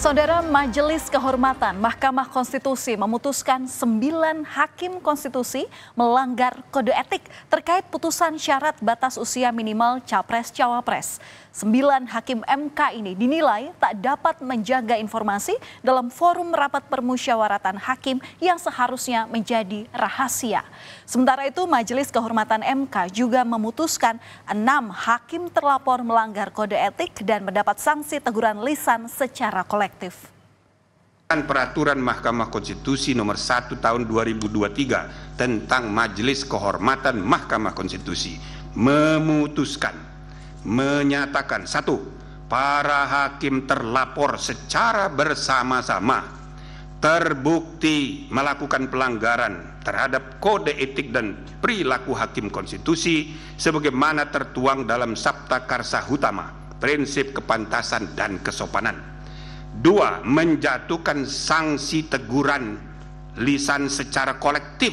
Saudara Majelis Kehormatan Mahkamah Konstitusi memutuskan sembilan hakim konstitusi melanggar kode etik terkait putusan syarat batas usia minimal capres-cawapres. Sembilan hakim MK ini dinilai tak dapat menjaga informasi dalam forum rapat permusyawaratan hakim yang seharusnya menjadi rahasia. Sementara itu Majelis Kehormatan MK juga memutuskan enam hakim terlapor melanggar kode etik dan mendapat sanksi teguran lisan secara kolektif. Peraturan Mahkamah Konstitusi nomor 1 tahun 2023 tentang Majelis Kehormatan Mahkamah Konstitusi memutuskan menyatakan satu, para hakim terlapor secara bersama-sama terbukti melakukan pelanggaran terhadap kode etik dan perilaku hakim konstitusi sebagaimana tertuang dalam Sabta Karsa Hutama, prinsip kepantasan dan kesopanan. Dua, menjatuhkan sanksi teguran lisan secara kolektif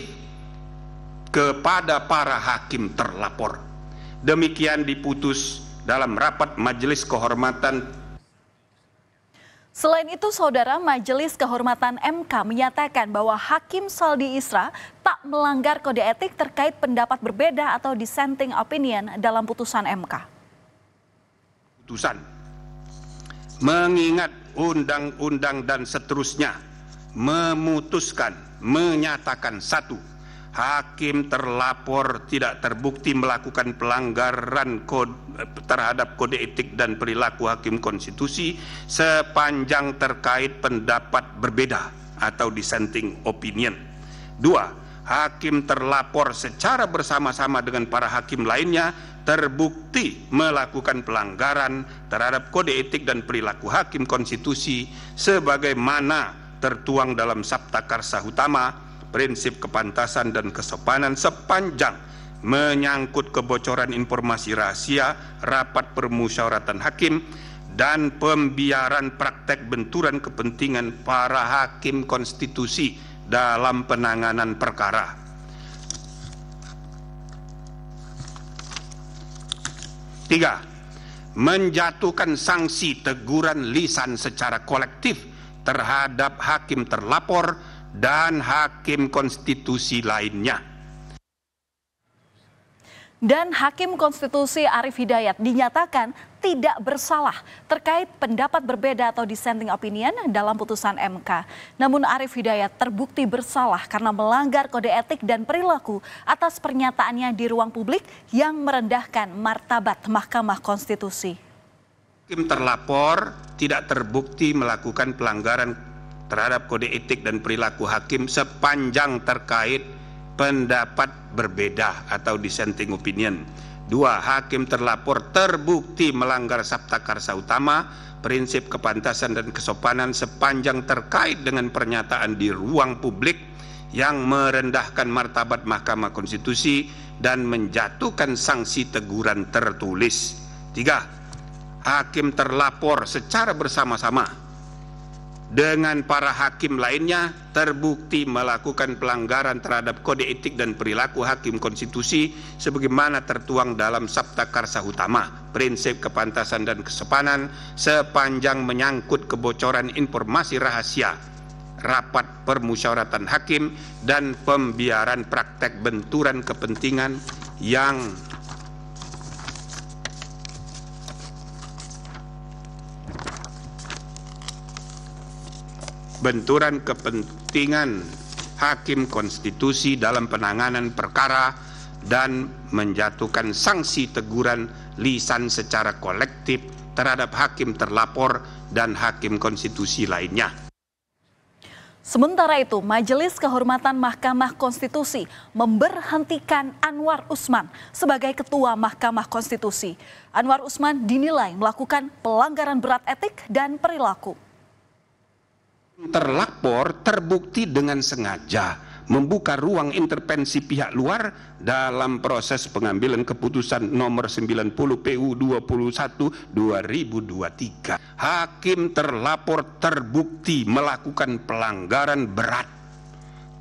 kepada para hakim terlapor Demikian diputus dalam rapat Majelis Kehormatan Selain itu, Saudara Majelis Kehormatan MK menyatakan bahwa Hakim Saldi Isra tak melanggar kode etik terkait pendapat berbeda atau dissenting opinion dalam putusan MK. Putusan mengingat undang-undang dan seterusnya memutuskan, menyatakan satu, hakim terlapor tidak terbukti melakukan pelanggaran kode, terhadap kode etik dan perilaku hakim konstitusi sepanjang terkait pendapat berbeda atau dissenting opinion. Dua, hakim terlapor secara bersama-sama dengan para hakim lainnya terbukti melakukan pelanggaran terhadap kode etik dan perilaku hakim konstitusi sebagaimana tertuang dalam Sabta Karsa Utama prinsip kepantasan dan kesopanan sepanjang menyangkut kebocoran informasi rahasia, rapat permusyawaratan hakim, dan pembiaran praktek benturan kepentingan para hakim konstitusi dalam penanganan perkara. Tiga, menjatuhkan sanksi teguran lisan secara kolektif terhadap hakim terlapor dan hakim konstitusi lainnya. Dan Hakim Konstitusi Arief Hidayat dinyatakan tidak bersalah terkait pendapat berbeda atau dissenting opinion dalam putusan MK. Namun Arief Hidayat terbukti bersalah karena melanggar kode etik dan perilaku atas pernyataannya di ruang publik yang merendahkan martabat Mahkamah Konstitusi. Hakim terlapor tidak terbukti melakukan pelanggaran terhadap kode etik dan perilaku hakim sepanjang terkait pendapat berbeda atau dissenting opinion. Dua, hakim terlapor terbukti melanggar sabta karsa utama, prinsip kepantasan dan kesopanan sepanjang terkait dengan pernyataan di ruang publik yang merendahkan martabat Mahkamah Konstitusi dan menjatuhkan sanksi teguran tertulis. Tiga, hakim terlapor secara bersama-sama dengan para hakim lainnya terbukti melakukan pelanggaran terhadap kode etik dan perilaku hakim konstitusi sebagaimana tertuang dalam Sabta Karsa Utama, prinsip kepantasan dan kesepanan sepanjang menyangkut kebocoran informasi rahasia, rapat permusyawaratan hakim dan pembiaran praktek benturan kepentingan yang benturan kepentingan hakim konstitusi dalam penanganan perkara dan menjatuhkan sanksi teguran lisan secara kolektif terhadap hakim terlapor dan hakim konstitusi lainnya. Sementara itu, Majelis Kehormatan Mahkamah Konstitusi memberhentikan Anwar Usman sebagai Ketua Mahkamah Konstitusi. Anwar Usman dinilai melakukan pelanggaran berat etik dan perilaku terlapor terbukti dengan sengaja membuka ruang intervensi pihak luar dalam proses pengambilan keputusan nomor 90 PU 21 2023. Hakim terlapor terbukti melakukan pelanggaran berat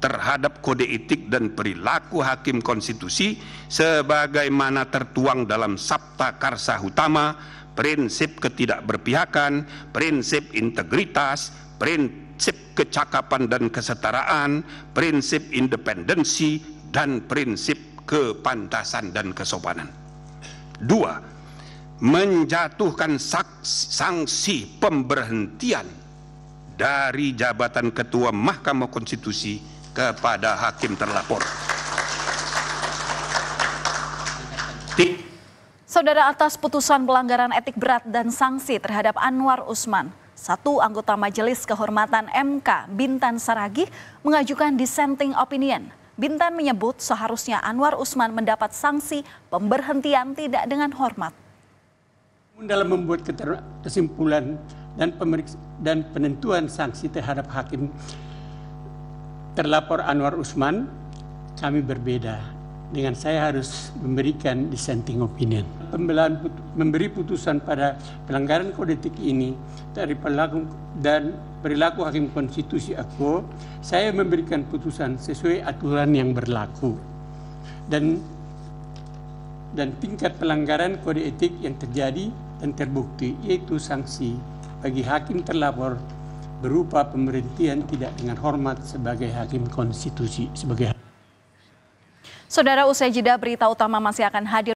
terhadap kode etik dan perilaku hakim konstitusi sebagaimana tertuang dalam Sabta Karsa Utama, prinsip ketidakberpihakan, prinsip integritas, prinsip prinsip kecakapan dan kesetaraan, prinsip independensi, dan prinsip kepantasan dan kesopanan. Dua, menjatuhkan sanksi pemberhentian dari jabatan Ketua Mahkamah Konstitusi kepada hakim terlapor. Saudara atas putusan pelanggaran etik berat dan sanksi terhadap Anwar Usman, satu anggota Majelis Kehormatan MK, Bintan Saragih, mengajukan dissenting opinion. Bintan menyebut seharusnya Anwar Usman mendapat sanksi pemberhentian tidak dengan hormat. Dalam membuat kesimpulan dan, dan penentuan sanksi terhadap hakim terlapor Anwar Usman, kami berbeda dengan saya harus memberikan dissenting opinion. Pembelaan put memberi putusan pada pelanggaran kode etik ini dari perilaku dan perilaku hakim konstitusi aku, saya memberikan putusan sesuai aturan yang berlaku dan dan tingkat pelanggaran kode etik yang terjadi dan terbukti yaitu sanksi bagi hakim terlapor berupa pemberhentian tidak dengan hormat sebagai hakim konstitusi sebagai Saudara usai jeda berita utama masih akan hadir